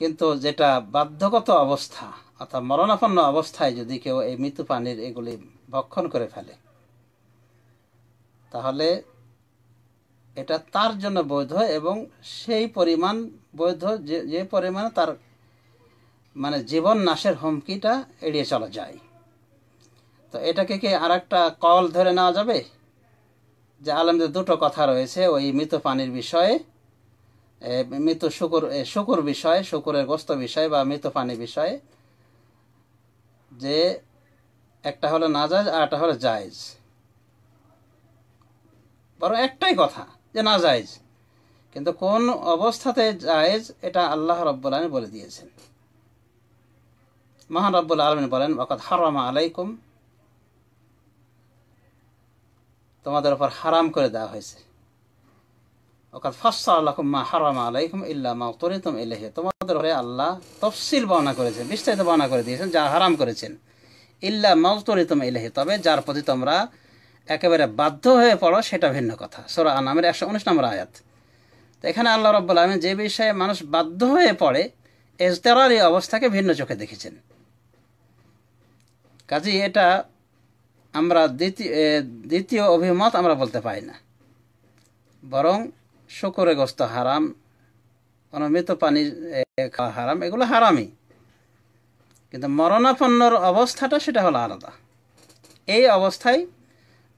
কিন্তু যেটা বাধ্যগত অবস্থা অর্থাৎ মরণাপন্ন অবস্থায় যদি কেউ এই মৃত্যু পানির এগুলি ভক্ষণ করে ফেলে তাহলে এটা তার জন্য বৈধ এবং সেই পরিমাণ বৈধ যে যে পরিমাণে তার মানে জীবন নাশের হুমকিটা এড়িয়ে চলা যায় তো এটাকে কি আর একটা কল ধরে নেওয়া যাবে যে আলমদের দুটো কথা রয়েছে ওই মৃত পানির বিষয়ে মৃত শুকুর শুকুর বিষয়ে শুকুরের গোস্ত বিষয়ে বা মৃত পানি বিষয়ে যে একটা হলো নাজাজ আর একটা হলো জায়জ বরং একটাই কথা যে না জায়জ কিন্তু কোন অবস্থাতে জায়েজ এটা আল্লাহ রব্বুল আলমী বলে দিয়েছেন মহান রব্বুল আলমিন বলেন অকাত হারামা আলাইকুম তোমাদের ওপর হারাম করে দেওয়া হয়েছে মা তোমাদের আল্লাহ তফসিল বিস্তারিত করে দিয়েছেন যা হারাম করেছেন তবে যার প্রতি তোমরা একেবারে বাধ্য হয়ে পড়ো সেটা ভিন্ন কথা সোরা আনামের একশো উনিশ নম্বর আয়াত এখানে আল্লাহ রব্বুল আলম যে বিষয়ে মানুষ বাধ্য হয়ে পড়ে এজতেরার এই অবস্থাকে ভিন্ন চোখে দেখেছেন কাজেই এটা আমরা দ্বিতীয় দ্বিতীয় অভিমত আমরা বলতে পাই না বরং শকরে গস্ত হারাম অনমিত পানি খাওয়া হারাম এগুলো হারামই কিন্তু মরণাপন্নর অবস্থাটা সেটা হলো আলাদা এই অবস্থায়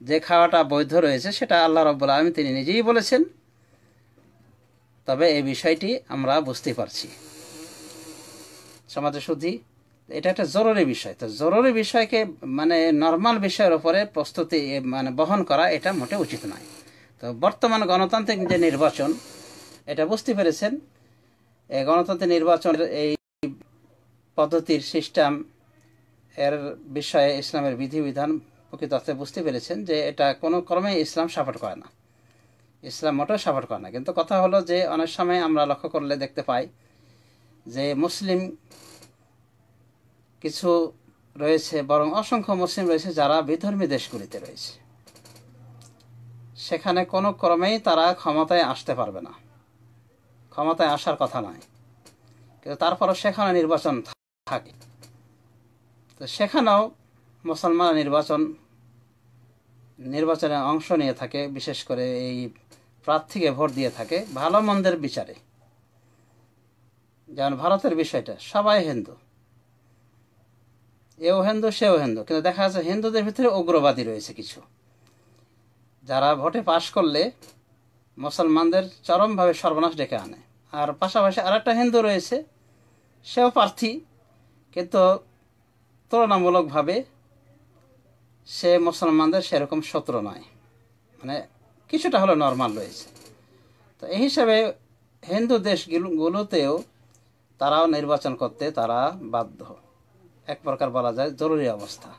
যে খাওয়াটা বৈধ রয়েছে সেটা আল্লাহ রব্বুল আমি তিনি নিজেই বলেছেন তবে এই বিষয়টি আমরা বুঝতে পারছি সমাজে শুধু এটা একটা জরুরি বিষয় তো জরুরি বিষয়কে মানে নর্মাল বিষয়ের উপরে প্রস্তুতি মানে বহন করা এটা মোটে উচিত নয় তো বর্তমান গণতান্ত্রিক যে নির্বাচন এটা বুঝতে পেরেছেন এই গণতান্ত্রিক নির্বাচনের এই পদ্ধতির সিস্টেম এর বিষয়ে ইসলামের বিধিবিধান প্রকৃত অর্থে বুঝতে পেরেছেন যে এটা কোনো ক্রমে ইসলাম সাপোর্ট করে না ইসলাম মোটেও সাপোর্ট করে না কিন্তু কথা হলো যে অনেক সময় আমরা লক্ষ্য করলে দেখতে পাই যে মুসলিম কিছু রয়েছে বরং অসংখ্য মুসলিম রয়েছে যারা বিধর্মী দেশগুলিতে রয়েছে সেখানে কোনো ক্রমেই তারা ক্ষমতায় আসতে পারবে না ক্ষমতায় আসার কথা নয় কিন্তু তারপরও সেখানে নির্বাচন থাকে তো সেখানেও মুসলমান নির্বাচন নির্বাচনে অংশ নিয়ে থাকে বিশেষ করে এই প্রার্থীকে ভোট দিয়ে থাকে ভালো মন্দের বিচারে যেমন ভারতের বিষয়টা সবাই হিন্দু এও হিন্দু সেও হিন্দু কিন্তু দেখা যাচ্ছে হিন্দুদের ভিতরে উগ্রবাদী রয়েছে কিছু যারা ভোটে পাশ করলে মুসলমানদের চরমভাবে সর্বনাশ ডেকে আনে আর পাশাপাশি আর একটা হিন্দু রয়েছে সেও প্রার্থী কিন্তু তুলনামূলকভাবে সে মুসলমানদের সেরকম শত্রু নয় মানে কিছুটা হলো নর্মাল রয়েছে তো এই হিসাবে হিন্দু দেশগুলোতেও তারাও নির্বাচন করতে তারা বাধ্য এক প্রকার বলা যায় জরুরি অবস্থা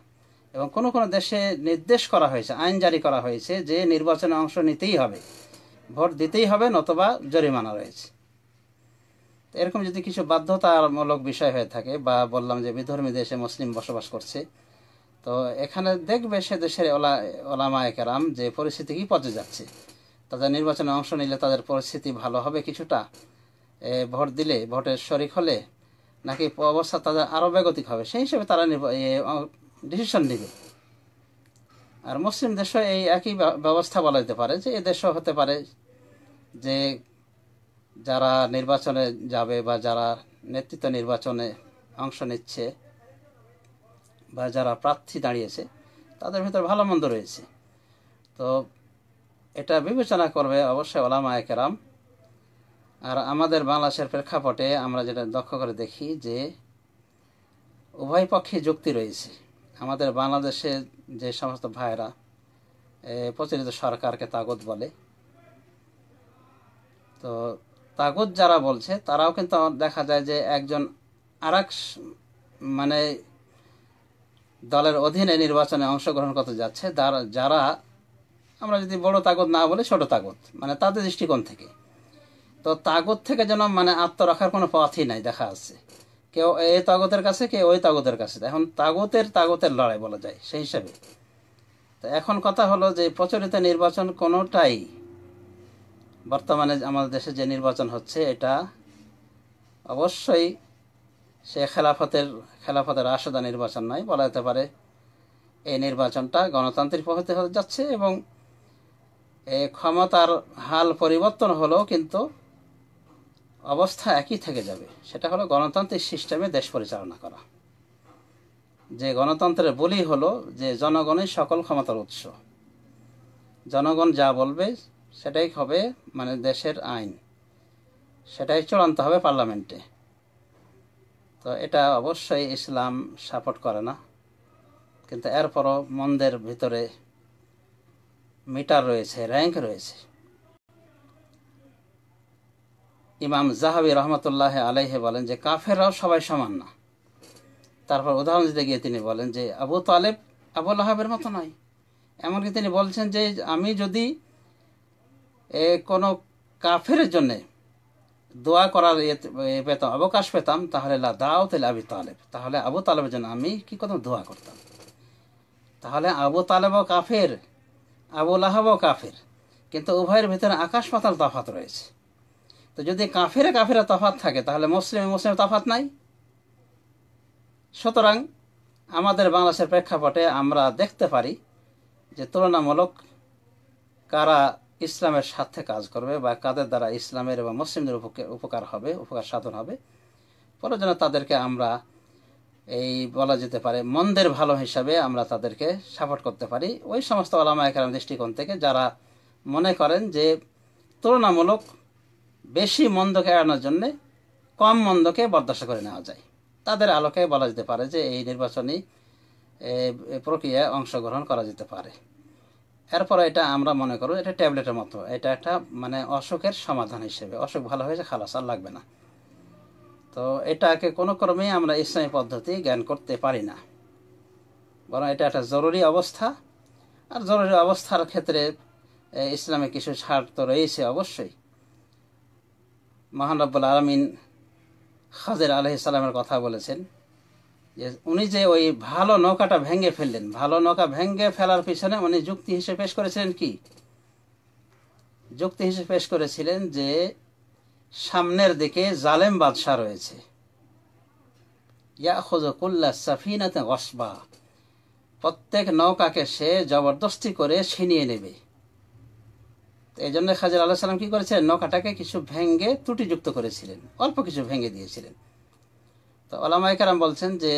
এবং কোনো কোনো দেশে নির্দেশ করা হয়েছে আইন জারি করা হয়েছে যে নির্বাচনে অংশ নিতেই হবে ভোট দিতেই হবে নতবা জরিমানা রয়েছে এরকম যদি কিছু বাধ্যতামূলক বিষয় হয়ে থাকে বা বললাম যে বিধর্মী দেশে মুসলিম বসবাস করছে তো এখানে দেখবে সে দেশের ওলা ওলামা একরাম যে পরিস্থিতি কি পচে যাচ্ছে তাদের নির্বাচনে অংশ নিলে তাদের পরিস্থিতি ভালো হবে কিছুটা ভোট দিলে ভোটের শরিক হলে নাকি অবস্থা তাদের আরও বেগতিক হবে সেই হিসেবে তারা ডিসিশন নেবে আর মুসলিম দেশও এই একই ব্যবস্থা বলা যেতে পারে যে এ দেশও হতে পারে যে যারা নির্বাচনে যাবে বা যারা নেতৃত্ব নির্বাচনে অংশ নিচ্ছে বা যারা প্রার্থী দাঁড়িয়েছে তাদের ভিতরে ভালো মন্দ রয়েছে তো এটা বিবেচনা করবে অবশ্যই ওলামা একেরাম আর আমাদের বাংলাদেশের প্রেক্ষাপটে আমরা যেটা দক্ষ করে দেখি যে উভয় পক্ষে যুক্তি রয়েছে আমাদের বাংলাদেশে যে সমস্ত ভাইরা প্রচলিত সরকারকে তাগত বলে তো তাগত যারা বলছে তারাও কিন্তু দেখা যায় যে একজন আর মানে দলের অধীনে নির্বাচনে অংশগ্রহণ করতে যাচ্ছে যারা আমরা যদি বড় তাগত না বলি ছোট তাগত মানে তাদের দৃষ্টিকোণ থেকে তো তাগত থেকে যেন মানে আত্মরক্ষার কোনো পথই নাই দেখা আছে কেউ এ তাগতের কাছে কেউ ওই তাগতের কাছে এখন তাগতের তাগতের লড়াই বলা যায় সেই হিসাবে তো এখন কথা হলো যে প্রচলিত নির্বাচন কোনোটাই বর্তমানে আমাদের দেশে যে নির্বাচন হচ্ছে এটা অবশ্যই সে খেলাফতের খেলাফতের আসদা নির্বাচন নয় বলা যেতে পারে এই নির্বাচনটা গণতান্ত্রিক হতে যাচ্ছে এবং এ ক্ষমতার হাল পরিবর্তন হলেও কিন্তু অবস্থা একই থেকে যাবে সেটা হলো গণতান্ত্রিক সিস্টেমে দেশ পরিচালনা করা যে গণতন্ত্রের বলি হলো যে জনগণের সকল ক্ষমতার উৎস জনগণ যা বলবে সেটাই হবে মানে দেশের আইন সেটাই চূড়ান্ত হবে পার্লামেন্টে তো এটা অবশ্যই ইসলাম সাপোর্ট করে না কিন্তু এরপরও মন্দের ভিতরে মিটার রয়েছে র্যাঙ্ক রয়েছে ইমাম জাহাবি রহমতুল্লাহ আলাইহে বলেন যে কাফেররাও সবাই সমান না তারপর উদাহরণ দিতে গিয়ে তিনি বলেন যে আবু তালেব আবু আহাবের মতো নয় এমনকি তিনি বলছেন যে আমি যদি কোনো কাফের জন্যে দোয়া করার পেতাম অবকাশ পেতাম তাহলে লা দাও তাহলে আবি তালেব তাহলে আবু তালেবের জন্য আমি কি করতাম দোয়া করতাম তাহলে আবু তালেবও কাফের আবু আহাবও কাফের কিন্তু উভয়ের ভিতরে আকাশ পাতাল তফাত রয়েছে তো যদি কাফেরে কাফেরে তফাত থাকে তাহলে মুসলিমে মুসলিমে তফাত নাই সুতরাং আমাদের বাংলাদেশের প্রেক্ষাপটে আমরা দেখতে পারি যে তুলনামূলক কারা ইসলামের সাথে কাজ করবে বা কাদের দ্বারা ইসলামের এবং মুসলিমদের উপকার হবে উপকার সাধন হবে প্রয়োজন তাদেরকে আমরা এই বলা যেতে পারে মন্দের ভালো হিসাবে আমরা তাদেরকে সাপোর্ট করতে পারি ওই সমস্ত আলামা একরাম দৃষ্টিকোণ থেকে যারা মনে করেন যে তুলনামূলক বেশি মন্দকে এড়ানোর জন্যে কম মন্দকে বরদাস্ত করে নেওয়া যায় তাদের আলোকে বলা যেতে পারে যে এই নির্বাচনী প্রক্রিয়ায় অংশগ্রহণ করা যেতে পারে এরপর এটা আমরা মনে করো এটা ট্যাবলেটের মতো এটা একটা মানে অসুখের সমাধান হিসেবে অসুখ ভালো হয়েছে খালাস আর লাগবে না তো এটাকে কোনো ক্রমেই আমরা ইসলামী পদ্ধতি জ্ঞান করতে পারি না বরং এটা একটা জরুরি অবস্থা আর জরুরি অবস্থার ক্ষেত্রে ইসলামে কিছু ছাড় তো রয়েছে অবশ্যই মহান রব্বুল আলমিন খাজের আলহ সালামের কথা বলেছেন যে উনি যে ওই ভালো নৌকাটা ভেঙে ফেললেন ভালো নৌকা ভেঙে ফেলার পিছনে উনি যুক্তি হিসেবে পেশ করেছিলেন কি যুক্তি হিসেবে পেশ করেছিলেন যে সামনের দিকে জালেম বাদশাহ রয়েছে ইয়া খোজকুল্লা সাফিনাতে গসবা প্রত্যেক নৌকাকে সে জবরদস্তি করে ছিনিয়ে নেবে এই জন্য খাজির আল্লাহ সাল্লাম কী করেছিলেন নৌকাটাকে কিছু ভেঙ্গে ত্রুটিযুক্ত করেছিলেন অল্প কিছু ভেঙে দিয়েছিলেন তো ওলামাইকারাম বলছেন যে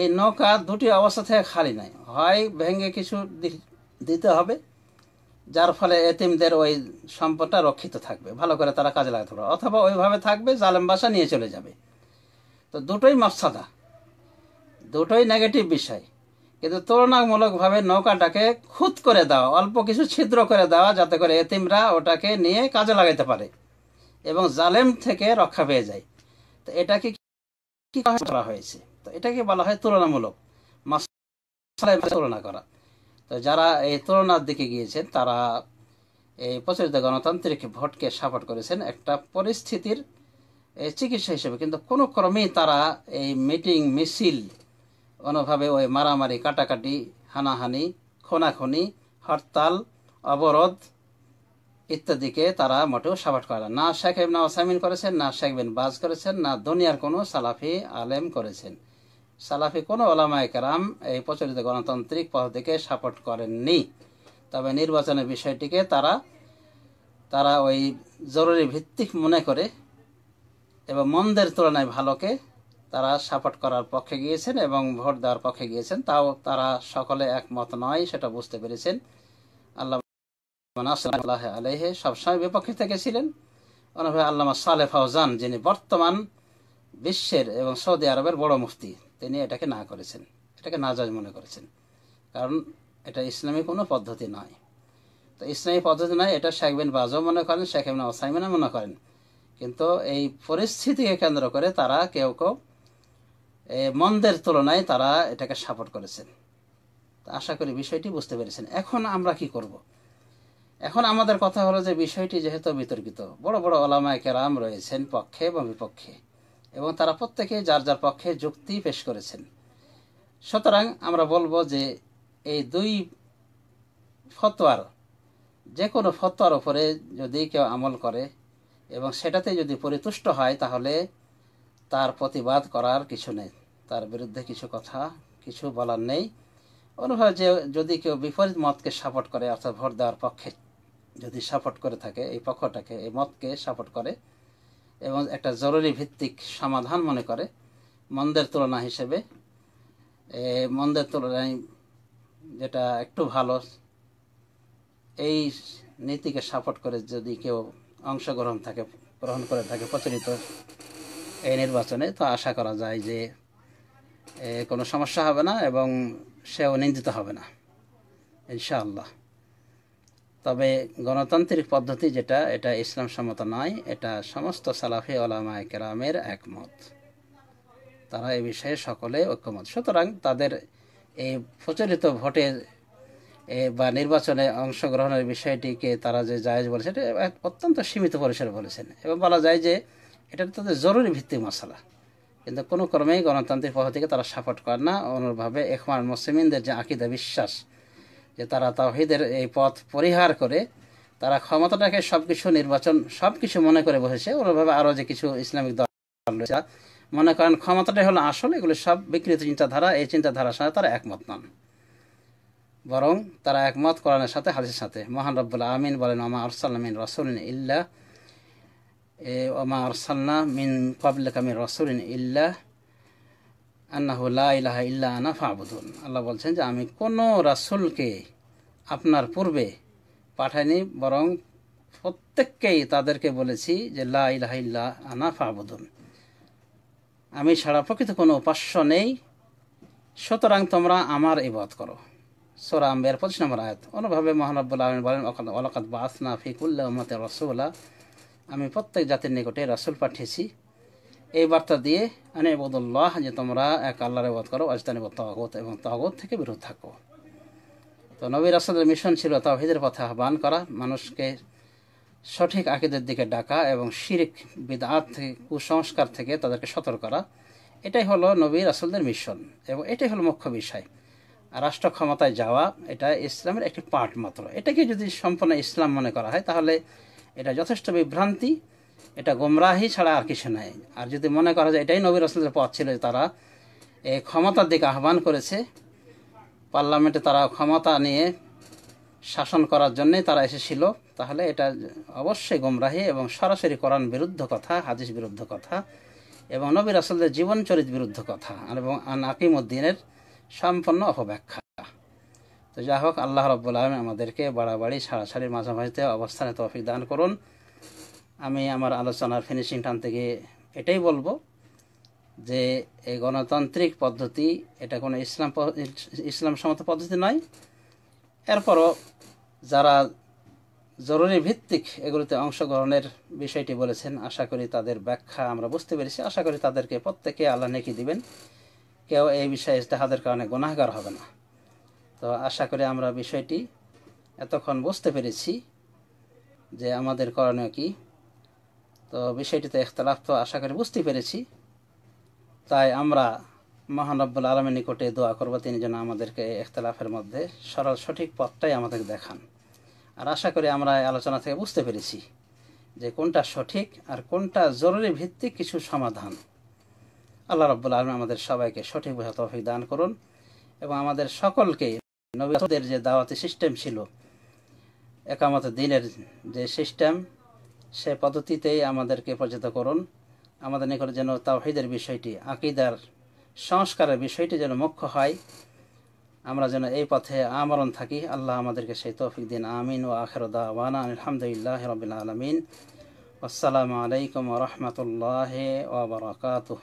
এই নৌকা দুটি অবস্থা থেকে খালি নাই হয় ভেঙে কিছু দিতে হবে যার ফলে এতিমদের ওই সম্পদটা রক্ষিত থাকবে ভালো করে তারা কাজে লাগাতে পারবে অথবা ওইভাবে থাকবে জালেম বাসা নিয়ে চলে যাবে তো দুটোই মফসাদা দুটোই নেগেটিভ বিষয় কিন্তু তুলনামূলকভাবে নৌকাটাকে খুদ করে দেওয়া অল্প কিছু ছিদ্র করে দেওয়া যাতে করে এতিমরা ওটাকে নিয়ে কাজে লাগাইতে পারে এবং জালেম থেকে রক্ষা পেয়ে যায় তো এটাকে কি করা হয়েছে তো এটাকে বলা হয় তুলনামূলক তুলনা করা তো যারা এই তুলনার দিকে গিয়েছেন তারা এই প্রচলিত গণতান্ত্রিক ভোটকে সাপোর্ট করেছেন একটা পরিস্থিতির চিকিৎসা হিসেবে কিন্তু কোনো ক্রমেই তারা এই মিটিং মিছিল কোনোভাবে ওই মারামারি কাটাকাটি হানাহানি খোনাখনি হরতাল অবরোধ ইত্যাদিকে তারা মোটেও সাপোর্ট করে না শেখ না ওসামিন করেছেন না শেখ বিন বাজ করেছেন না দুনিয়ার কোনো সালাফি আলেম করেছেন সালাফি কোনো ওলামায় কেরাম এই প্রচলিত গণতান্ত্রিক পদ্ধতিকে সাপোর্ট করেননি তবে নির্বাচনের বিষয়টিকে তারা তারা ওই জরুরি ভিত্তিক মনে করে এবং মন্দের তুলনায় ভালোকে তারা সাপোর্ট করার পক্ষে গিয়েছেন এবং ভোট দেওয়ার পক্ষে গিয়েছেন তাও তারা সকলে একমত নয় সেটা বুঝতে পেরেছেন আল্লাহ আলহে সবসময় বিপক্ষে থেকে ছিলেন অনুভবে আল্লামা সালে ফাউজান যিনি বর্তমান বিশ্বের এবং সৌদি আরবের বড় মুফতি তিনি এটাকে না করেছেন এটাকে নাজাজ মনে করেছেন কারণ এটা ইসলামী কোনো পদ্ধতি নয় তো ইসলামী পদ্ধতি নয় এটা শেখ বিন বাজও মনে করেন শেখ বিন ওসাইমিনা মনে করেন কিন্তু এই পরিস্থিতিকে কেন্দ্র করে তারা কেউ কেউ মন্দের তুলনায় তারা এটাকে সাপোর্ট করেছেন আশা করি বিষয়টি বুঝতে পেরেছেন এখন আমরা কি করব। এখন আমাদের কথা হলো যে বিষয়টি যেহেতু বিতর্কিত বড় বড় ওলামায় কেরাম রয়েছেন পক্ষে এবং বিপক্ষে এবং তারা প্রত্যেকে যার যার পক্ষে যুক্তি পেশ করেছেন সুতরাং আমরা বলবো যে এই দুই ফতোয়ার যে কোনো ফতোয়ার উপরে যদি কেউ আমল করে এবং সেটাতে যদি পরিতুষ্ট হয় তাহলে তার প্রতিবাদ করার কিছু নেই তার বিরুদ্ধে কিছু কথা কিছু বলার নেই অনুভব যে যদি কেউ বিপরীত মতকে সাপোর্ট করে অর্থাৎ ভোট দেওয়ার পক্ষে যদি সাপোর্ট করে থাকে এই পক্ষটাকে এই মতকে সাপোর্ট করে এবং একটা জরুরি ভিত্তিক সমাধান মনে করে মন্দের তুলনা হিসেবে মন্দের তুলনায় যেটা একটু ভালো এই নীতিকে সাপোর্ট করে যদি কেউ অংশগ্রহণ থাকে গ্রহণ করে থাকে প্রচলিত এই নির্বাচনে তো আশা করা যায় যে কোনো সমস্যা হবে না এবং সেও নিন্দিত হবে না ইনশাআল্লাহ তবে গণতান্ত্রিক পদ্ধতি যেটা এটা ইসলাম সম্মত নয় এটা সমস্ত সালাফি ওলামায় কেরামের একমত তারা এই বিষয়ে সকলে ঐক্যমত সুতরাং তাদের এই প্রচলিত ভোটে বা নির্বাচনে অংশগ্রহণের বিষয়টিকে তারা যে জায়জ বলেছে এটা অত্যন্ত সীমিত পরিসরে বলেছেন এবং বলা যায় যে এটা তাদের জরুরি ভিত্তিক মশলা কিন্তু কোনো ক্রমেই গণতান্ত্রিক পদ্ধতিকে তারা সাপোর্ট করে না অনুরূপভাবে এখন মুসলিমদের যে আকিদা বিশ্বাস যে তারা তাহিদের এই পথ পরিহার করে তারা ক্ষমতাটাকে সব কিছু নির্বাচন সব কিছু মনে করে বসেছে অনুরূপভাবে আরও যে কিছু ইসলামিক দল রয়েছে মনে করেন ক্ষমতাটাই হলো আসল এগুলো সব বিকৃত চিন্তাধারা এই চিন্তাধারার সাথে তারা একমত নন বরং তারা একমত করানোর সাথে হাদিসের সাথে মহান রব্বুল্লা আমিন বলেন আমা আরসালামিন রসুল ইল্লা ওমা আরসাল্লা মিন কাবলা কামির রসুলিন ইল্লা আন্নাহ ইলাহা ইল্লা আনা আল্লাহ বলছেন যে আমি কোনো রাসুলকে আপনার পূর্বে পাঠাইনি বরং প্রত্যেককেই তাদেরকে বলেছি যে লা ইলাহা ইল্লা আনা ফাবুদুন আমি ছাড়া প্রকৃত কোনো উপাস্য নেই সুতরাং তোমরা আমার ইবাদ করো সোরা আম্বের পঁচিশ নম্বর আয়াত অনুভাবে মহানব্বুল আলম বলেন ওলাকাত বাসনা ফিকুল্লা উম্মতে রসুল্লাহ আমি প্রত্যেক জাতির নিকটে রাসুল পাঠিয়েছি এই বার্তা দিয়ে আনে বদুল্লাহ যে তোমরা এক আল্লাহর বধ করো আজদানিব তহগত এবং তহগত থেকে বিরত থাকো তো নবী রাসুলের মিশন ছিল তাহিদের পথে আহ্বান করা মানুষকে সঠিক আকিদের দিকে ডাকা এবং শিরিক বিদাত থেকে কুসংস্কার থেকে তাদেরকে সতর্ক করা এটাই হলো নবী রাসুলদের মিশন এবং এটাই হলো মুখ্য বিষয় রাষ্ট্র ক্ষমতায় যাওয়া এটা ইসলামের একটি পার্ট মাত্র এটাকে যদি সম্পূর্ণ ইসলাম মনে করা হয় তাহলে এটা যথেষ্ট বিভ্রান্তি এটা গোমরাহি ছাড়া আর কিছু নাই আর যদি মনে করা যায় এটাই নবীর রসুলের পথ ছিল তারা এই ক্ষমতার দিকে আহ্বান করেছে পার্লামেন্টে তারা ক্ষমতা নিয়ে শাসন করার জন্যই তারা এসেছিল তাহলে এটা অবশ্যই গোমরাহি এবং সরাসরি কোরআন বিরুদ্ধ কথা হাদিস বিরুদ্ধ কথা এবং নবীর রাসুলদের জীবনচরিত বিরুদ্ধ কথা এবং আকিম উদ্দিনের সম্পূর্ণ অপব্যাখ্যা তো যা হোক আল্লাহ রব্বুল আলম আমাদেরকে বাড়াবাড়ি সারাসারির মাঝামাঝিতে অবস্থানে তৌফিক দান করুন আমি আমার আলোচনার ফিনিশিং টান থেকে এটাই বলবো যে এই গণতান্ত্রিক পদ্ধতি এটা কোনো ইসলাম ইসলাম সমত পদ্ধতি নয় এরপরও যারা জরুরি ভিত্তিক এগুলোতে অংশগ্রহণের বিষয়টি বলেছেন আশা করি তাদের ব্যাখ্যা আমরা বুঝতে পেরেছি আশা করি তাদেরকে প্রত্যেকে আল্লাহ নেকি দিবেন কেউ এই বিষয়ে ইস্তেহাদের কারণে গুণাহগার হবে না তো আশা করি আমরা বিষয়টি এতক্ষণ বুঝতে পেরেছি যে আমাদের করণীয় কি তো বিষয়টিতে এখতলাফ তো আশা করি বুঝতে পেরেছি তাই আমরা মহানব্বুল আলমের নিকটে দোয়া করবো তিনি যেন আমাদেরকে এখতলাফের মধ্যে সরল সঠিক পথটাই আমাদেরকে দেখান আর আশা করি আমরা আলোচনা থেকে বুঝতে পেরেছি যে কোনটা সঠিক আর কোনটা জরুরি ভিত্তিক কিছু সমাধান আল্লাহ রব্বুল আলম আমাদের সবাইকে সঠিকভাবে তফিক দান করুন এবং আমাদের সকলকে নবীদের যে দাওয়াতি সিস্টেম ছিল একামত দিনের যে সিস্টেম সে পদ্ধতিতেই আমাদেরকে পরিচিত করুন আমাদের নিকট যেন তাওহিদের বিষয়টি আকিদার সংস্কারের বিষয়টি যেন মুখ্য হয় আমরা যেন এই পথে আমরণ থাকি আল্লাহ আমাদেরকে সেই তৌফিক দিন আমিন ও আখের দাওয়ানা আলহামদুলিল্লাহ রবিল আলমিন আসসালামু আলাইকুম রহমতুল্লাহ ওবরাকাতুহ